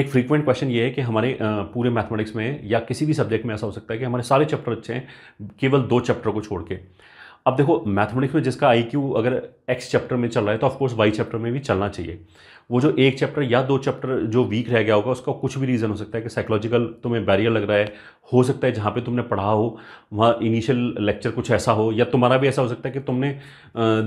एक frequent question ये है कि हमारे पूरे मैथमेटिक्स में या किसी भी सब्जेक्ट में ऐसा हो सकता है कि हमारे सारे चैप्टर अच्छे हैं केवल दो चैप्टर को छोड़ के अब देखो मैथमेटिक्स में जिसका आई अगर एक्स चैप्टर में चल रहा है तो ऑफकोर्स वाई चैप्टर में भी चलना चाहिए वो जो एक चैप्टर या दो चैप्टर जो वीक रह गया होगा उसका कुछ भी रीज़न हो सकता है कि साइकोलॉजिकल तुम्हें बैरियर लग रहा है हो सकता है जहाँ पे तुमने पढ़ा हो वहाँ इनिशियल लेक्चर कुछ ऐसा हो या तुम्हारा भी ऐसा हो सकता है कि तुमने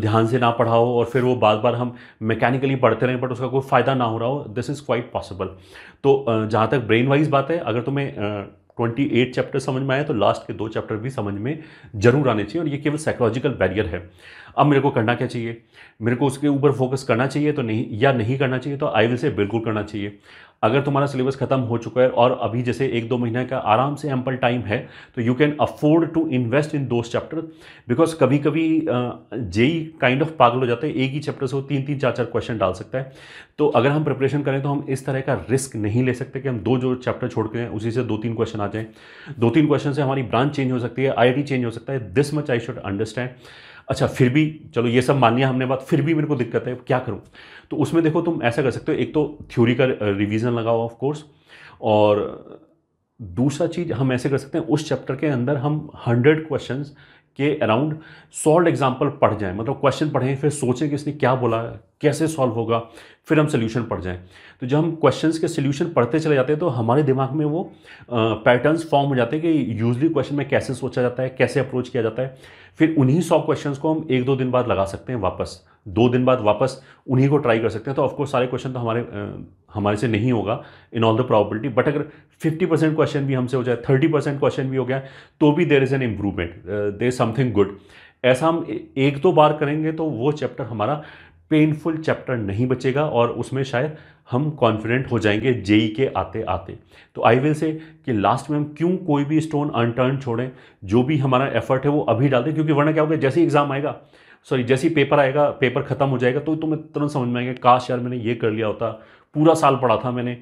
ध्यान से ना पढ़ा हो और फिर वो बार बार हम मैकेनिकली पढ़ते रहें बट उसका कोई फ़ायदा ना हो रहा हो दिस इज़ क्वाइट पॉसिबल तो जहाँ तक ब्रेन वाइज बात है अगर तुम्हें ट्वेंटी एट चैप्टर समझ में आए तो लास्ट के दो चैप्टर भी समझ में जरूर आने चाहिए और ये केवल साइकोलॉजिकल बैरियर है अब मेरे को करना क्या चाहिए मेरे को उसके ऊपर फोकस करना चाहिए तो नहीं या नहीं करना चाहिए तो आई विल से बिल्कुल करना चाहिए अगर तुम्हारा सिलेबस खत्म हो चुका है और अभी जैसे एक दो महीने का आराम से एम्पल टाइम है तो you can afford to invest in those chapter because कभी कभी जेई काइंड ऑफ पागल हो जाते हैं एक ही चैप्टर से वो तीन तीन चार चार क्वेश्चन डाल सकता है तो अगर हम प्रिपरेशन करें तो हम इस तरह का रिस्क नहीं ले सकते कि हम दो जो चैप्टर छोड़ के उसी से दो तीन क्वेश्चन आ जाएँ दो तीन क्वेश्चन से हमारी ब्रांच चेंज हो सकती है आई चेंज हो सकता है this much I should understand अच्छा फिर भी चलो ये सब मान लिया हमने बात फिर भी मेरे को दिक्कत है क्या करूँ तो उसमें देखो तुम ऐसा कर सकते हो एक तो थ्योरी का रिविज़न लगाओ ऑफ कोर्स और दूसरा चीज़ हम ऐसे कर सकते हैं उस चैप्टर के अंदर हम हंड्रेड क्वेश्चन के अराउंड सॉल्व एग्जाम्पल पढ़ जाएं मतलब क्वेश्चन पढ़ें फिर सोचें कि इसने क्या बोला कैसे सॉल्व होगा फिर हम सोल्यूशन पढ़ जाएं तो जब हम क्वेश्चन के सोल्यूशन पढ़ते चले जाते हैं तो हमारे दिमाग में वो पैटर्न्स फॉर्म हो जाते हैं कि यूजली क्वेश्चन में कैसे सोचा जाता है कैसे अप्रोच किया जाता है फिर उन्हीं सौ क्वेश्चन को हम एक दो दिन बाद लगा सकते हैं वापस दो दिन बाद वापस उन्हीं को ट्राई कर सकते हैं तो ऑफकोर्स सारे क्वेश्चन तो हमारे हमारे से नहीं होगा in all the probability but अगर 50 परसेंट क्वेश्चन भी हमसे हो जाए 30 परसेंट क्वेश्चन भी हो गया तो भी there is an improvement there is something good ऐसा हम एक दो बार करेंगे तो वो चैप्टर हमारा पेनफुल चैप्टर नहीं बचेगा और उसमें शायद हम कॉन्फिडेंट हो जाएंगे जेई के आते आते तो आई विल से कि लास्ट में हम क्यों कोई भी स्टोन अनटर्न छोड़ें जो भी हमारा एफर्ट है वो अभी डाल दें क्योंकि वरना क्या होगा जैसे ही एग्ज़ाम आएगा सॉरी जैसे ही पेपर आएगा पेपर ख़त्म हो जाएगा तो तुम्हें तुरंत समझ में आएगा काश यार मैंने ये कर लिया होता पूरा साल पढ़ा था मैंने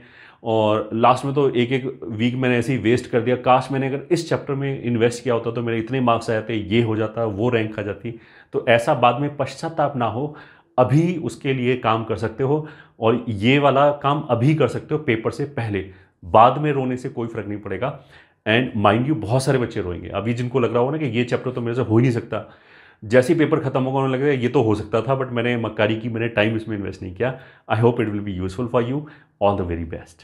और लास्ट में तो एक एक वीक मैंने ऐसे ही वेस्ट कर दिया काश मैंने अगर इस चैप्टर में इन्वेस्ट किया होता तो मेरे इतने मार्क्स आ जाते ये हो जाता वो रैंक आ जाती तो ऐसा बाद में पश्चाताप ना हो अभी उसके लिए काम कर सकते हो और ये वाला काम अभी कर सकते हो पेपर से पहले बाद में रोने से कोई फ़र्क नहीं पड़ेगा एंड माइंड यू बहुत सारे बच्चे रोएंगे अभी जिनको लग रहा हो ना कि ये चैप्टर तो मेरे से हो ही नहीं सकता जैसे ही पेपर खत्म होगा उन्होंने लगेगा ये तो हो सकता था बट मैंने मक्कारी की मैंने टाइम इसमें इन्वेस्ट नहीं किया I hope it will be useful for you all the very best